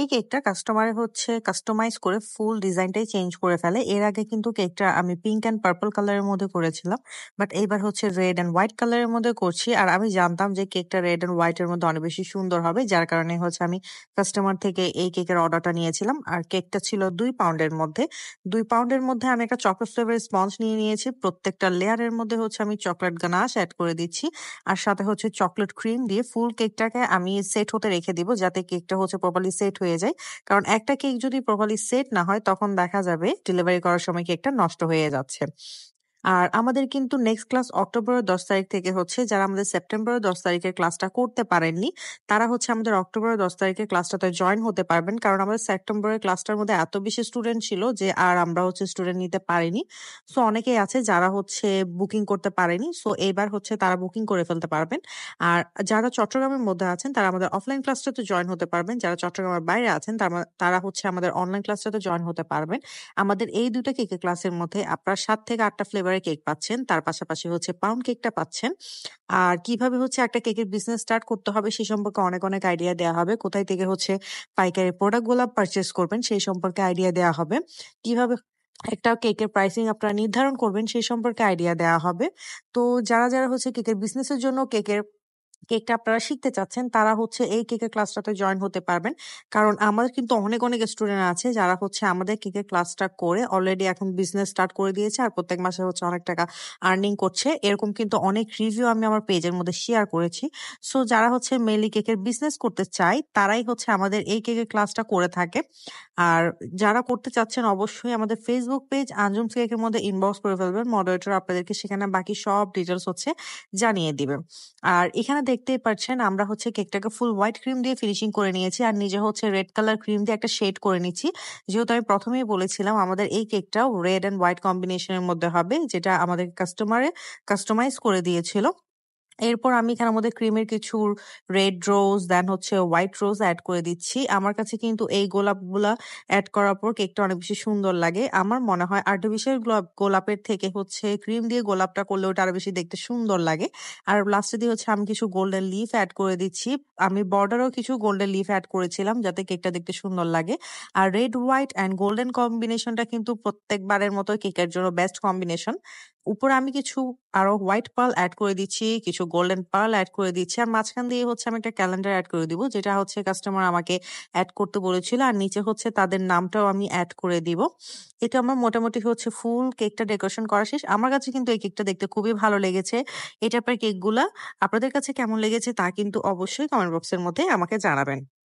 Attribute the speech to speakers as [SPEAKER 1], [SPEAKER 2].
[SPEAKER 1] এই কেকটা কাস্টমারে হচ্ছে কাস্টমাইজ করে ফুল ডিজাইনটাই চেঞ্জ করে ফেলে এর আগে কিন্তু কেকটা আমি পিঙ্ক অ্যান্ড পার্পল কালারের মধ্যে করেছিলাম বাট এইবার হচ্ছে রেড অ্যান্ড হোয়াইট কালারের মধ্যে করছি আর আমি জানতাম যে কেকটা রেড অ্যান্ড হোয়াইটের মধ্যে অনেক বেশি সুন্দর হবে যার কারণে হচ্ছে আমি কাস্টমার থেকে এই কেকের অর্ডারটা নিয়েছিলাম আর কেকটা ছিল দুই পাউন্ডের মধ্যে দুই পাউন্ডের মধ্যে আমি একটা চকলেট ফ্লেভার স্পঞ্জ নিয়ে নিয়েছি প্রত্যেকটা লেয়ারের মধ্যে হচ্ছে আমি চকলেট গানাশ অ্যাড করে দিচ্ছি আর সাথে হচ্ছে চকলেট ক্রিম দিয়ে ফুল কেকটাকে আমি সেট হতে রেখে দিব যাতে কেকটা হচ্ছে প্রপারলি সেট হয়ে যায় কারণ একটা কেক যদি প্রপারলি সেট না হয় তখন দেখা যাবে ডেলিভারি করার সময় কেকটা নষ্ট হয়ে যাচ্ছে আর আমাদের কিন্তু নেক্সট ক্লাস অক্টোবরের দশ তারিখ থেকে হচ্ছে যারা আমাদের সেপ্টেম্বর দশ তারিখের ক্লাসটা করতে পারেননি তারা হচ্ছে আমাদের অক্টোবরের দশ তারিখের ক্লাসটাতে জয়েন হতে পারবেন কারণ আমাদের সেপ্টেম্বরের ক্লাসটার মধ্যে এত বেশি স্টুডেন্ট ছিল যে আর আমরা হচ্ছে স্টুডেন্ট নিতে পারিনি সো অনেকেই আছে যারা হচ্ছে বুকিং করতে পারেনি সো এবার হচ্ছে তারা বুকিং করে ফেলতে পারবেন আর যারা চট্টগ্রামের মধ্যে আছেন তারা আমাদের অফলাইন ক্লাসটাতে জয়েন হতে পারবেন যারা চট্টগ্রামের বাইরে আছেন তারা হচ্ছে আমাদের অনলাইন ক্লাসটাতে জয়েন হতে পারবেন আমাদের এই দুটা কে ক্লাসের মধ্যে আপনার সাত থেকে আটটা ফ্লেভার ফ্লেভারের কেক পাচ্ছেন তার পাশাপাশি হচ্ছে পাউন্ড কেকটা পাচ্ছেন আর কিভাবে হচ্ছে একটা কেকের বিজনেস স্টার্ট করতে হবে সেই সম্পর্কে অনেক অনেক আইডিয়া দেওয়া হবে কোথায় থেকে হচ্ছে পাইকারি প্রোডাক্টগুলো পারচেস করবেন সেই সম্পর্কে আইডিয়া দেওয়া হবে কিভাবে একটা কেকের প্রাইসিং আপনারা নির্ধারণ করবেন সেই সম্পর্কে আইডিয়া দেওয়া হবে তো যারা যারা হচ্ছে কেকের বিজনেসের জন্য কেকের কেকটা আপনারা শিখতে চাচ্ছেন তারা হচ্ছে এই কেকের ক্লাসটাতে জয়েন হতে পারবেন কারণ আমাদের কিন্তু অনেক অনেক স্টুডেন্ট আছে যারা হচ্ছে আমাদের কেকের ক্লাসটা করে অলরেডি এখন বিজনেস স্টার্ট করে দিয়েছে আর প্রত্যেক মাসে হচ্ছে অনেক টাকা আর্নিং করছে এরকম কিন্তু অনেক রিভিউ আমি আমার পেজের মধ্যে শেয়ার করেছি সো যারা হচ্ছে মেনলি কেকের বিজনেস করতে চাই তারাই হচ্ছে আমাদের এই কেকের ক্লাসটা করে থাকে আর যারা করতে চাচ্ছেন অবশ্যই আমাদের ফেসবুক পেজ আঞ্জুম কেকের মধ্যে ইনবক্স করে ফেলবেন মডারেটর আপনাদেরকে সেখানে বাকি সব ডিটেলস হচ্ছে জানিয়ে দিবে আর এখানে দেখতেই পাচ্ছেন আমরা হচ্ছে কেকটাকে ফুল হোয়াইট ক্রিম দিয়ে ফিনিশিং করে নিয়েছি আর নিজে হচ্ছে রেড কালার ক্রিম দিয়ে একটা শেড করে নিচ্ছি যেহেতু আমি প্রথমেই বলেছিলাম আমাদের এই কেকটাও রেড অ্যান্ড হোয়াইট কম্বিনেশনের মধ্যে হবে যেটা আমাদের কাস্টমারে কাস্টমাইজ করে দিয়েছিল এরপর আমি এখানের মধ্যে ক্রিমের কিছু রেড রোজ দেন হচ্ছে হোয়াইট রোজ অ্যাড করে দিচ্ছি আমার কাছে কিন্তু এই গোলাপগুলা অ্যাড করার পর কেকটা অনেক বেশি সুন্দর লাগে আমার মনে হয় আর্টিফিশিয়াল গোলাপ গোলাপের থেকে হচ্ছে ক্রিম দিয়ে গোলাপটা করলে ওটা আরো বেশি দেখতে সুন্দর লাগে আর লাস্টে দিয়ে হচ্ছে আমি কিছু গোল্ডেন লিফ অ্যাড করে দিচ্ছি আমি বর্ডারও কিছু গোল্ডেন লিফ অ্যাড করেছিলাম যাতে কেকটা দেখতে সুন্দর লাগে আর রেড হোয়াইট অ্যান্ড গোল্ডেন কম্বিনেশনটা কিন্তু প্রত্যেকবারের মতো কেকের জন্য বেস্ট কম্বিনেশন উপরে আমি কিছু আরো হোয়াইট পাল অ্যাড করে দিচ্ছি কিছু গোল্ডেন পাল অ্যাড করে দিচ্ছি আর মাঝখান দিয়ে হচ্ছে আমি একটা ক্যালেন্ডার অ্যাড করে দিব যেটা হচ্ছে কাস্টমার আমাকে অ্যাড করতে বলেছিল আর নিচে হচ্ছে তাদের নামটাও আমি অ্যাড করে দিব এটা আমার মোটামুটি হচ্ছে ফুল কেকটা ডেকোরেশন করা শেষ আমার কাছে কিন্তু এই কেকটা দেখতে খুবই ভালো লেগেছে এটা পর কেকগুলা আপনাদের কাছে কেমন লেগেছে তা কিন্তু অবশ্যই কমেন্ট বক্সের মধ্যে আমাকে জানাবেন